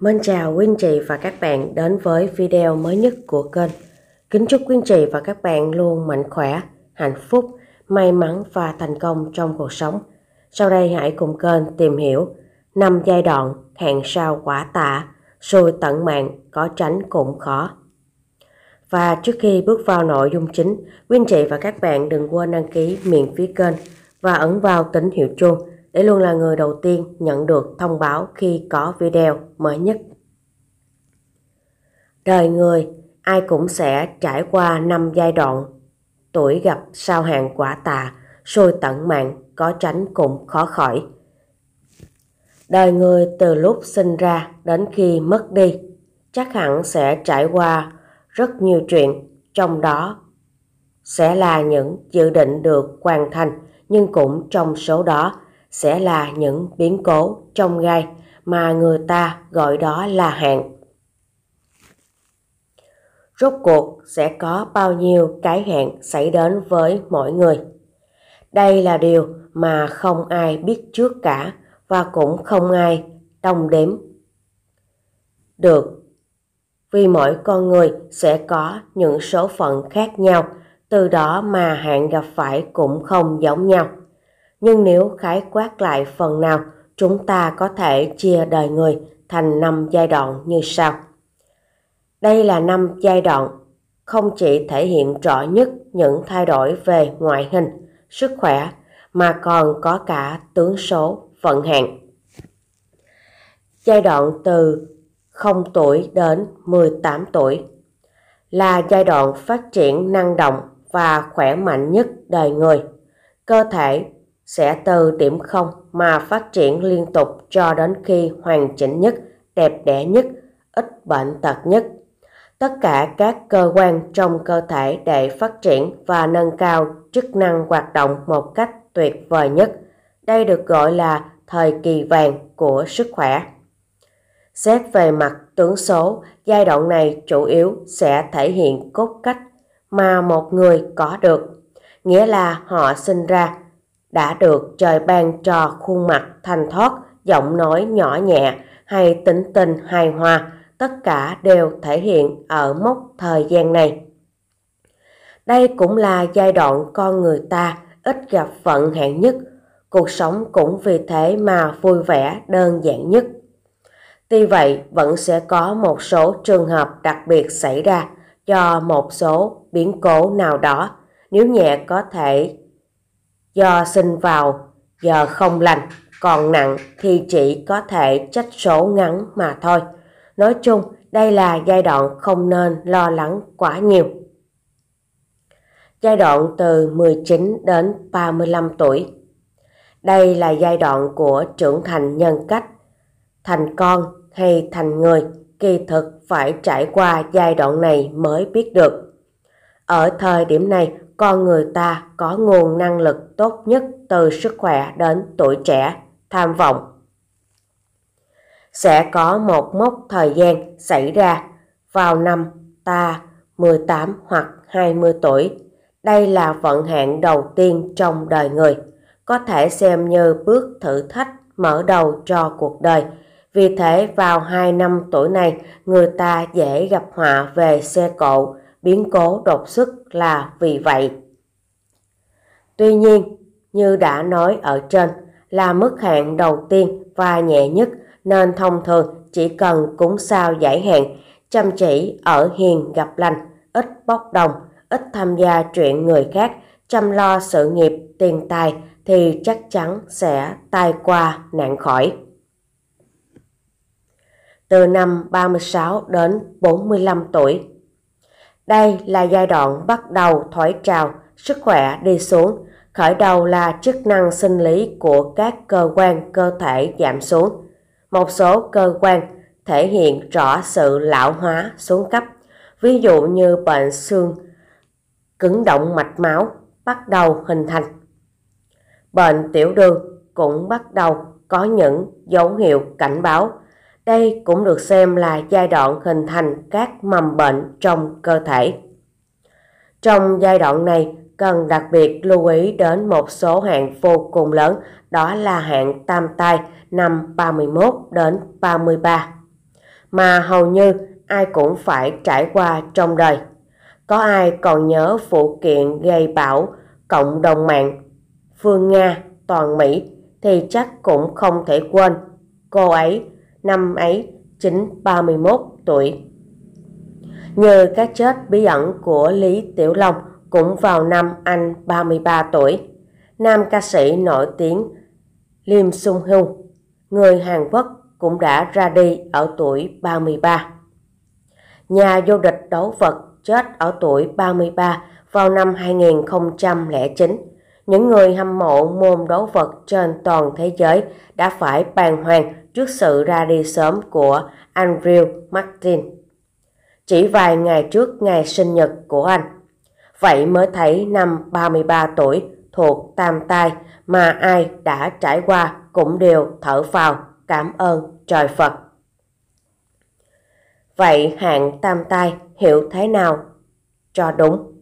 Mến chào quý anh chị và các bạn đến với video mới nhất của kênh. Kính chúc quý anh chị và các bạn luôn mạnh khỏe, hạnh phúc, may mắn và thành công trong cuộc sống. Sau đây hãy cùng kênh tìm hiểu 5 giai đoạn hẹn sao quả tạ, rồi tận mạng có tránh cũng khó. Và trước khi bước vào nội dung chính, quý anh chị và các bạn đừng quên đăng ký miễn phí kênh và ấn vào tín hiệu chuông để luôn là người đầu tiên nhận được thông báo khi có video mới nhất. Đời người, ai cũng sẽ trải qua 5 giai đoạn. Tuổi gặp sao hàng quả tà, sôi tận mạng, có tránh cũng khó khỏi. Đời người từ lúc sinh ra đến khi mất đi, chắc hẳn sẽ trải qua rất nhiều chuyện, trong đó sẽ là những dự định được hoàn thành nhưng cũng trong số đó sẽ là những biến cố trong gai mà người ta gọi đó là hạn. Rốt cuộc sẽ có bao nhiêu cái hạn xảy đến với mỗi người. Đây là điều mà không ai biết trước cả và cũng không ai đong đếm được. Vì mỗi con người sẽ có những số phận khác nhau, từ đó mà hạn gặp phải cũng không giống nhau nhưng nếu khái quát lại phần nào, chúng ta có thể chia đời người thành năm giai đoạn như sau. Đây là năm giai đoạn không chỉ thể hiện rõ nhất những thay đổi về ngoại hình, sức khỏe mà còn có cả tướng số, vận hạn. Giai đoạn từ 0 tuổi đến 18 tuổi là giai đoạn phát triển năng động và khỏe mạnh nhất đời người. Cơ thể sẽ từ điểm không mà phát triển liên tục cho đến khi hoàn chỉnh nhất, đẹp đẽ nhất, ít bệnh tật nhất. Tất cả các cơ quan trong cơ thể để phát triển và nâng cao chức năng hoạt động một cách tuyệt vời nhất. Đây được gọi là thời kỳ vàng của sức khỏe. Xét về mặt tướng số, giai đoạn này chủ yếu sẽ thể hiện cốt cách mà một người có được, nghĩa là họ sinh ra đã được trời ban cho khuôn mặt thanh thoát, giọng nói nhỏ nhẹ hay tính tình hài hòa, tất cả đều thể hiện ở mốc thời gian này. Đây cũng là giai đoạn con người ta ít gặp vận hạn nhất, cuộc sống cũng vì thế mà vui vẻ đơn giản nhất. Tuy vậy, vẫn sẽ có một số trường hợp đặc biệt xảy ra cho một số biến cố nào đó, nếu nhẹ có thể do sinh vào giờ không lành còn nặng thì chỉ có thể trách số ngắn mà thôi nói chung đây là giai đoạn không nên lo lắng quá nhiều giai đoạn từ 19 đến 35 tuổi đây là giai đoạn của trưởng thành nhân cách thành con hay thành người kỳ thực phải trải qua giai đoạn này mới biết được ở thời điểm này con người ta có nguồn năng lực tốt nhất từ sức khỏe đến tuổi trẻ, tham vọng. Sẽ có một mốc thời gian xảy ra vào năm ta 18 hoặc 20 tuổi. Đây là vận hạn đầu tiên trong đời người, có thể xem như bước thử thách mở đầu cho cuộc đời. Vì thế vào 2 năm tuổi này, người ta dễ gặp họa về xe cộ, biến cố đột xuất là vì vậy. Tuy nhiên, như đã nói ở trên, là mức hạn đầu tiên và nhẹ nhất nên thông thường chỉ cần cúng sao giải hạn, chăm chỉ ở hiền gặp lành, ít bốc đồng, ít tham gia chuyện người khác, chăm lo sự nghiệp, tiền tài thì chắc chắn sẽ tai qua nạn khỏi. Từ năm 36 đến 45 tuổi, đây là giai đoạn bắt đầu thoái trào, sức khỏe đi xuống, khởi đầu là chức năng sinh lý của các cơ quan cơ thể giảm xuống. Một số cơ quan thể hiện rõ sự lão hóa xuống cấp, ví dụ như bệnh xương, cứng động mạch máu bắt đầu hình thành. Bệnh tiểu đường cũng bắt đầu có những dấu hiệu cảnh báo đây cũng được xem là giai đoạn hình thành các mầm bệnh trong cơ thể. Trong giai đoạn này, cần đặc biệt lưu ý đến một số hạn vô cùng lớn, đó là hạn tam tai năm 31 đến 33, mà hầu như ai cũng phải trải qua trong đời. Có ai còn nhớ vụ kiện gây bão cộng đồng mạng Phương Nga toàn Mỹ thì chắc cũng không thể quên cô ấy năm ấy chính 31 tuổi. Nhờ cái chết bí ẩn của Lý Tiểu Long cũng vào năm anh 33 tuổi, nam ca sĩ nổi tiếng Lim Sung Hyun, người Hàn Quốc cũng đã ra đi ở tuổi 33. Nhà vô địch đấu vật chết ở tuổi 33 vào năm 2009. Những người hâm mộ môn đấu vật trên toàn thế giới đã phải bàng hoàng trước sự ra đi sớm của Andrew Martin. Chỉ vài ngày trước ngày sinh nhật của anh, vậy mới thấy năm 33 tuổi thuộc tam tai mà ai đã trải qua cũng đều thở phào cảm ơn trời Phật. Vậy hạng tam tai hiểu thế nào cho đúng?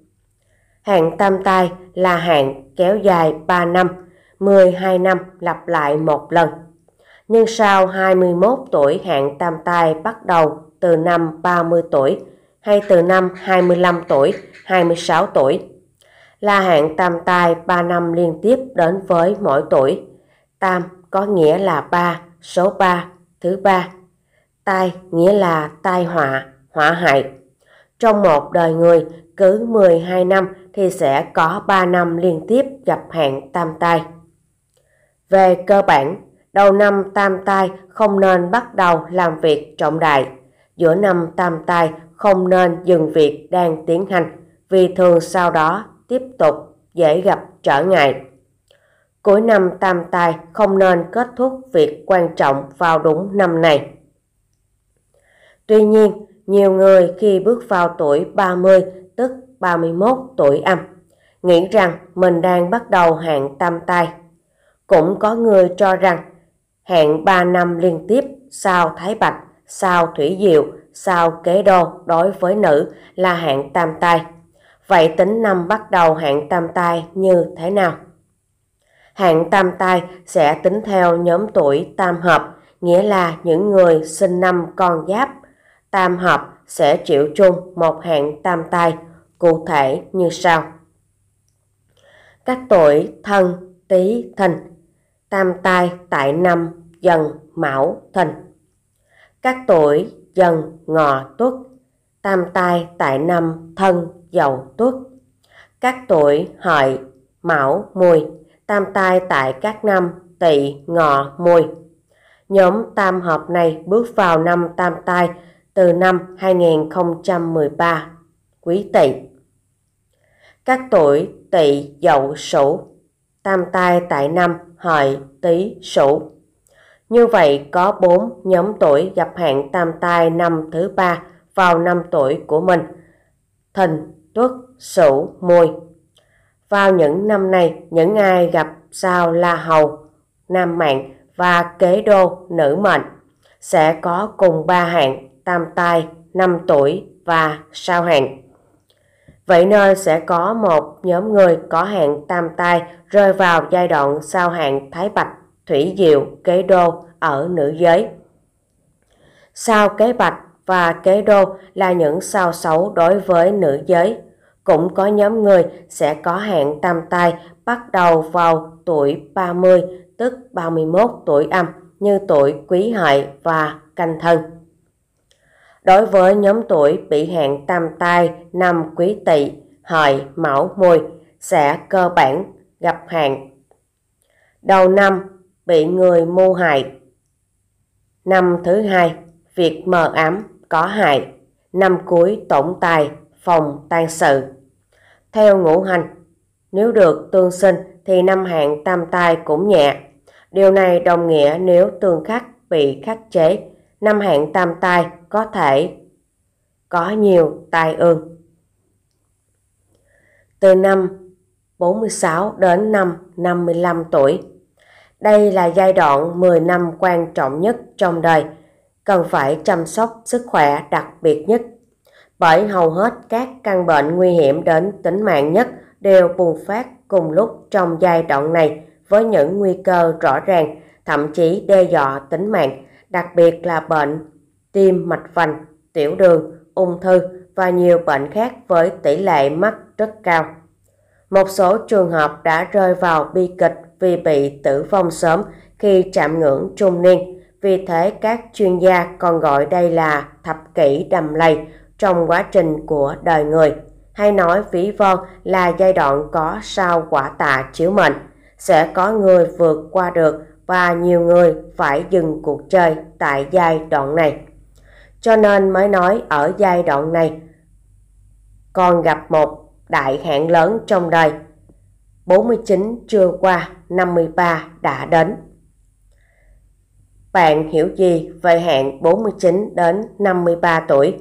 Hạng tam tai là hạng kéo dài 3 năm, 12 năm lặp lại một lần nhưng sau 21 tuổi hạn tam tai bắt đầu từ năm 30 tuổi hay từ năm 25 tuổi, 26 tuổi là hạn tam tai 3 năm liên tiếp đến với mỗi tuổi. Tam có nghĩa là ba, số 3, thứ ba. Tai nghĩa là tai họa, hỏa hại. Trong một đời người, cứ 12 năm thì sẽ có 3 năm liên tiếp gặp hạn tam tai. Về cơ bản, đầu năm tam tai không nên bắt đầu làm việc trọng đại. Giữa năm tam tai không nên dừng việc đang tiến hành vì thường sau đó tiếp tục dễ gặp trở ngại. Cuối năm tam tai không nên kết thúc việc quan trọng vào đúng năm này. Tuy nhiên, nhiều người khi bước vào tuổi 30 tức 31 tuổi âm nghĩ rằng mình đang bắt đầu hạn tam tai. Cũng có người cho rằng hẹn 3 năm liên tiếp sao Thái Bạch, sao Thủy Diệu, sao Kế Đô đối với nữ là hạn tam tai. Vậy tính năm bắt đầu hạn tam tai như thế nào? hạn tam tai sẽ tính theo nhóm tuổi tam hợp, nghĩa là những người sinh năm con giáp. Tam hợp sẽ chịu chung một hạn tam tai, cụ thể như sau. Các tuổi thân, tý, thìn tam tai tại năm dần mão thìn các tuổi dần ngọ tuất tam tai tại năm thân dậu tuất các tuổi hợi mão mùi tam tai tại các năm tỵ ngọ mùi nhóm tam hợp này bước vào năm tam tai từ năm 2013 quý tỵ các tuổi tỵ dậu sửu tam tai tại năm hợi, tý, sửu. Như vậy có bốn nhóm tuổi gặp hạn tam tai năm thứ ba vào năm tuổi của mình. Thìn, Tuất, Sửu, Mùi. Vào những năm này, những ai gặp sao La Hầu, Nam Mạng và Kế Đô, Nữ Mệnh sẽ có cùng ba hạn tam tai năm tuổi và sao hạn. Vậy nên sẽ có một nhóm người có hạn tam tai rơi vào giai đoạn sau hạn thái bạch, thủy diệu, kế đô ở nữ giới. Sao kế bạch và kế đô là những sao xấu đối với nữ giới. Cũng có nhóm người sẽ có hạn tam tai bắt đầu vào tuổi 30, tức 31 tuổi âm như tuổi quý hại và canh thân đối với nhóm tuổi bị hạn tam tai năm quý tỵ, hợi, mão, mùi sẽ cơ bản gặp hạn. Đầu năm bị người mưu hại. Năm thứ hai, việc mờ ám có hại. Năm cuối tổn tài, phòng tan sự. Theo ngũ hành, nếu được tương sinh thì năm hạn tam tai cũng nhẹ. Điều này đồng nghĩa nếu tương khắc bị khắc chế, năm hạn tam tai có thể có nhiều tai ương. Từ năm 46 đến năm 55 tuổi, đây là giai đoạn 10 năm quan trọng nhất trong đời, cần phải chăm sóc sức khỏe đặc biệt nhất. Bởi hầu hết các căn bệnh nguy hiểm đến tính mạng nhất đều bùng phát cùng lúc trong giai đoạn này với những nguy cơ rõ ràng, thậm chí đe dọa tính mạng, đặc biệt là bệnh tim mạch vành, tiểu đường, ung thư và nhiều bệnh khác với tỷ lệ mắc rất cao. Một số trường hợp đã rơi vào bi kịch vì bị tử vong sớm khi chạm ngưỡng trung niên. Vì thế các chuyên gia còn gọi đây là thập kỷ đầm lầy trong quá trình của đời người. Hay nói ví von là giai đoạn có sao quả tạ chiếu mệnh. Sẽ có người vượt qua được và nhiều người phải dừng cuộc chơi tại giai đoạn này cho nên mới nói ở giai đoạn này còn gặp một đại hạn lớn trong đời. 49 chưa qua, 53 đã đến. Bạn hiểu gì về hạn 49 đến 53 tuổi?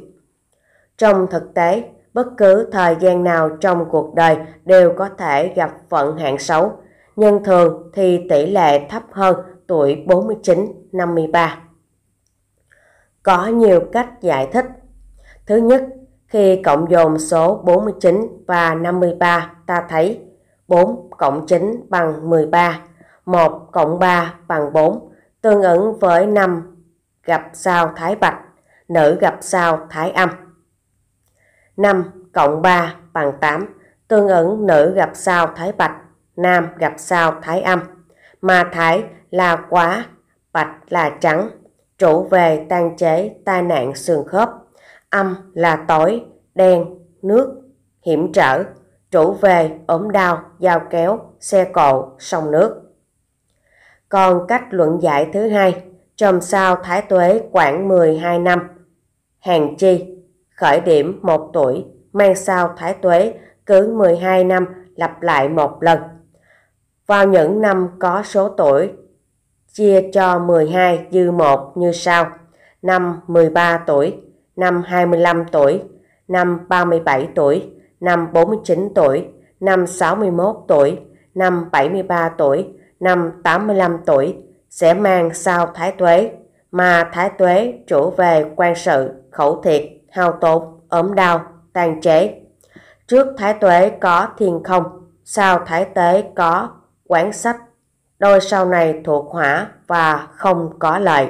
Trong thực tế, bất cứ thời gian nào trong cuộc đời đều có thể gặp vận hạn xấu, nhưng thường thì tỷ lệ thấp hơn tuổi 49, 53 có nhiều cách giải thích. Thứ nhất, khi cộng dồn số 49 và 53, ta thấy 4 cộng 9 bằng 13, 1 cộng 3 bằng 4, tương ứng với 5 gặp sao thái bạch, nữ gặp sao thái âm. 5 cộng 3 bằng 8, tương ứng nữ gặp sao thái bạch, nam gặp sao thái âm, mà thái là quá, bạch là trắng, trụ về tan chế tai nạn sườn khớp âm là tối đen nước hiểm trở trụ về ốm đau dao kéo xe cộ sông nước còn cách luận giải thứ hai trong sao thái tuế khoảng 12 năm hàng chi khởi điểm 1 tuổi mang sao thái tuế cứ 12 năm lặp lại một lần vào những năm có số tuổi chia cho 12 dư 1 như sau. Năm 13 tuổi, năm 25 tuổi, năm 37 tuổi, năm 49 tuổi, năm 61 tuổi, năm 73 tuổi, năm 85 tuổi, sẽ mang sao thái tuế, mà thái tuế chủ về quan sự, khẩu thiệt, hao tốn, ốm đau, tàn chế. Trước thái tuế có thiên không, sau thái tế có quán sách đôi sau này thuộc hỏa và không có lợi.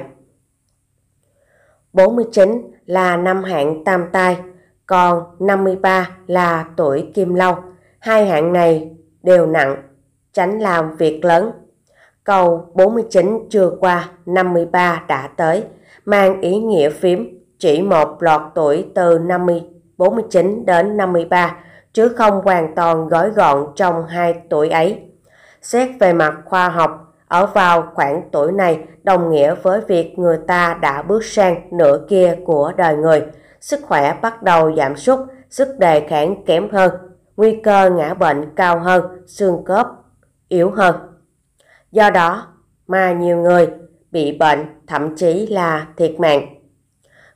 49 là năm hạng tam tai, còn 53 là tuổi kim lâu. Hai hạng này đều nặng, tránh làm việc lớn. Câu 49 chưa qua, 53 đã tới, mang ý nghĩa phím chỉ một lọt tuổi từ 50, 49 đến 53, chứ không hoàn toàn gói gọn trong hai tuổi ấy. Xét về mặt khoa học, ở vào khoảng tuổi này đồng nghĩa với việc người ta đã bước sang nửa kia của đời người. Sức khỏe bắt đầu giảm sút, sức đề kháng kém hơn, nguy cơ ngã bệnh cao hơn, xương khớp yếu hơn. Do đó mà nhiều người bị bệnh thậm chí là thiệt mạng.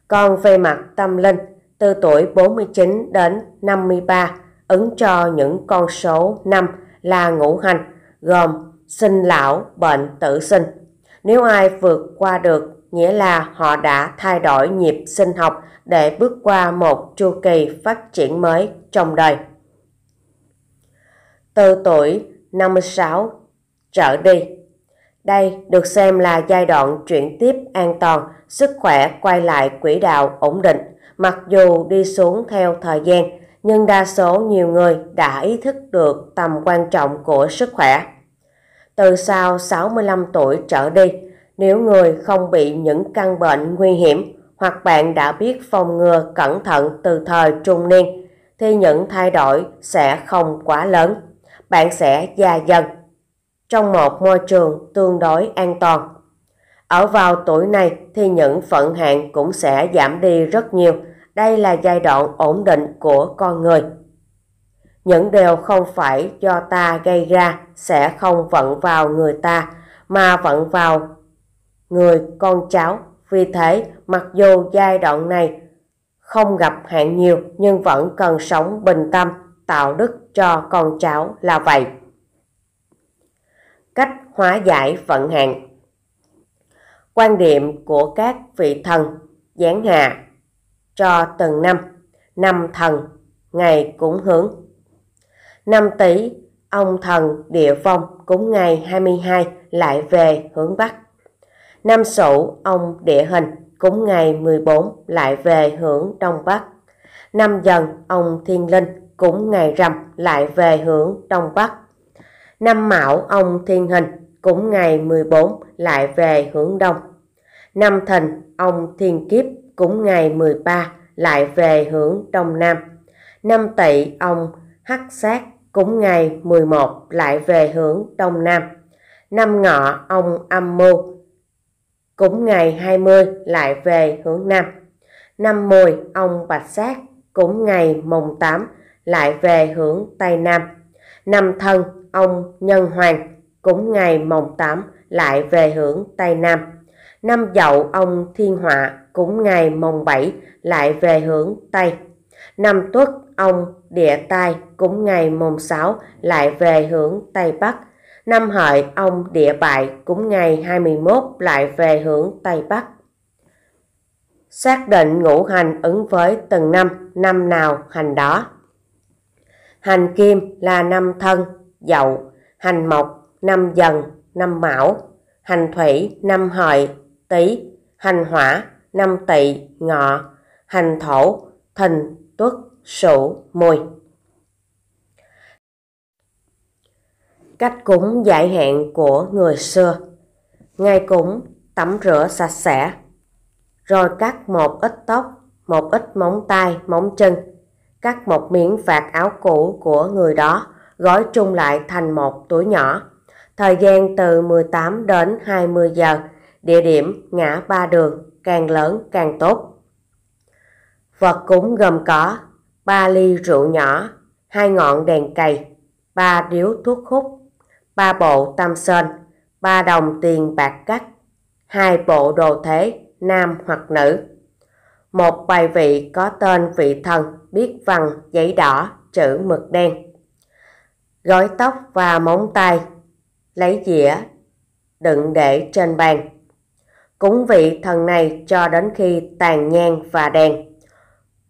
Còn về mặt tâm linh, từ tuổi 49 đến 53 ứng cho những con số 5 là ngũ hành gồm sinh lão, bệnh, tử sinh. Nếu ai vượt qua được, nghĩa là họ đã thay đổi nhịp sinh học để bước qua một chu kỳ phát triển mới trong đời. Từ tuổi 56 trở đi. Đây được xem là giai đoạn chuyển tiếp an toàn, sức khỏe quay lại quỹ đạo ổn định, mặc dù đi xuống theo thời gian nhưng đa số nhiều người đã ý thức được tầm quan trọng của sức khỏe. Từ sau 65 tuổi trở đi, nếu người không bị những căn bệnh nguy hiểm hoặc bạn đã biết phòng ngừa cẩn thận từ thời trung niên, thì những thay đổi sẽ không quá lớn. Bạn sẽ già dần trong một môi trường tương đối an toàn. Ở vào tuổi này thì những phận hạn cũng sẽ giảm đi rất nhiều đây là giai đoạn ổn định của con người. Những điều không phải do ta gây ra sẽ không vận vào người ta mà vận vào người con cháu. Vì thế, mặc dù giai đoạn này không gặp hạn nhiều nhưng vẫn cần sống bình tâm, tạo đức cho con cháu là vậy. Cách hóa giải vận hạn Quan điểm của các vị thần, giáng hạ cho từng năm, năm thần, ngày cúng hướng. Năm tỷ ông thần địa phong cúng ngày 22 lại về hướng Bắc. Năm sửu, ông địa hình cúng ngày 14 lại về hướng Đông Bắc. Năm dần, ông thiên linh cúng ngày rằm lại về hướng Đông Bắc. Năm mão, ông thiên hình cúng ngày 14 lại về hướng Đông. Năm thìn, ông thiên kiếp cũng ngày 13 lại về hướng Đông Nam. Năm tỵ ông Hắc Sát cũng ngày 11 lại về hướng Đông Nam. Năm ngọ ông Âm Mưu cũng ngày 20 lại về hướng Nam. Năm mùi ông Bạch Sát cũng ngày mùng 8 lại về hướng Tây Nam. Năm thân ông Nhân Hoàng cũng ngày mùng 8 lại về hướng Tây Nam. Năm dậu ông Thiên Họa cũng ngày mồng 7 lại về hướng Tây. Năm Tuất ông địa tai cũng ngày mồng 6 lại về hướng Tây Bắc. Năm hợi ông địa bại cũng ngày 21 lại về hướng Tây Bắc. Xác định ngũ hành ứng với từng năm, năm nào hành đó. Hành kim là năm thân, dậu, hành mộc, năm dần, năm mão, hành thủy, năm hợi, tý, hành hỏa, năm tỵ ngọ hành thổ thìn tuất sửu mùi cách cúng giải hạn của người xưa ngày cúng tắm rửa sạch sẽ rồi cắt một ít tóc một ít móng tay móng chân cắt một miếng vạt áo cũ của người đó gói chung lại thành một túi nhỏ thời gian từ 18 đến 20 giờ địa điểm ngã ba đường càng lớn càng tốt. Vật cúng gồm có 3 ly rượu nhỏ, hai ngọn đèn cầy, 3 điếu thuốc hút, 3 bộ tam sơn, 3 đồng tiền bạc cắt, hai bộ đồ thế nam hoặc nữ. Một bài vị có tên vị thần biết văn giấy đỏ chữ mực đen. Gói tóc và móng tay, lấy dĩa, đựng để trên bàn cúng vị thần này cho đến khi tàn nhang và đèn.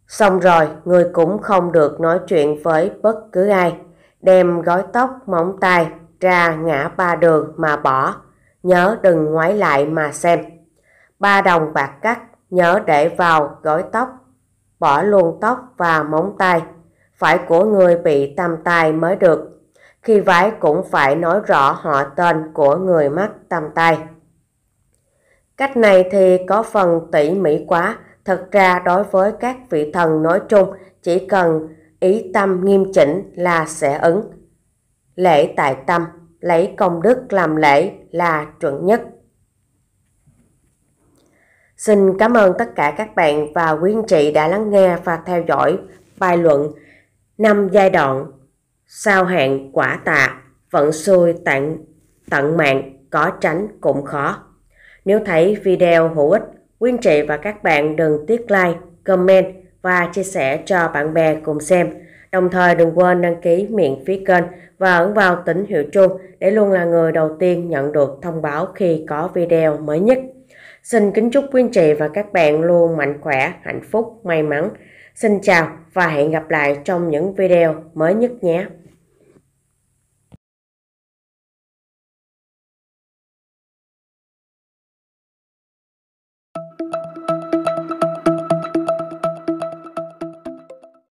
Xong rồi, người cũng không được nói chuyện với bất cứ ai. Đem gói tóc, móng tay ra ngã ba đường mà bỏ. Nhớ đừng ngoái lại mà xem. Ba đồng bạc cắt, nhớ để vào gói tóc. Bỏ luôn tóc và móng tay. Phải của người bị tam tai mới được. Khi vái cũng phải nói rõ họ tên của người mắc tam tai. Cách này thì có phần tỉ mỉ quá. Thật ra đối với các vị thần nói chung, chỉ cần ý tâm nghiêm chỉnh là sẽ ứng. Lễ tại tâm, lấy công đức làm lễ là chuẩn nhất. Xin cảm ơn tất cả các bạn và quý anh chị đã lắng nghe và theo dõi bài luận 5 giai đoạn sao hạn quả tạ vận xui tặng tận mạng có tránh cũng khó. Nếu thấy video hữu ích, quý anh chị và các bạn đừng tiếc like, comment và chia sẻ cho bạn bè cùng xem. Đồng thời đừng quên đăng ký miễn phí kênh và ấn vào tín hiệu chuông để luôn là người đầu tiên nhận được thông báo khi có video mới nhất. Xin kính chúc quý anh chị và các bạn luôn mạnh khỏe, hạnh phúc, may mắn. Xin chào và hẹn gặp lại trong những video mới nhất nhé.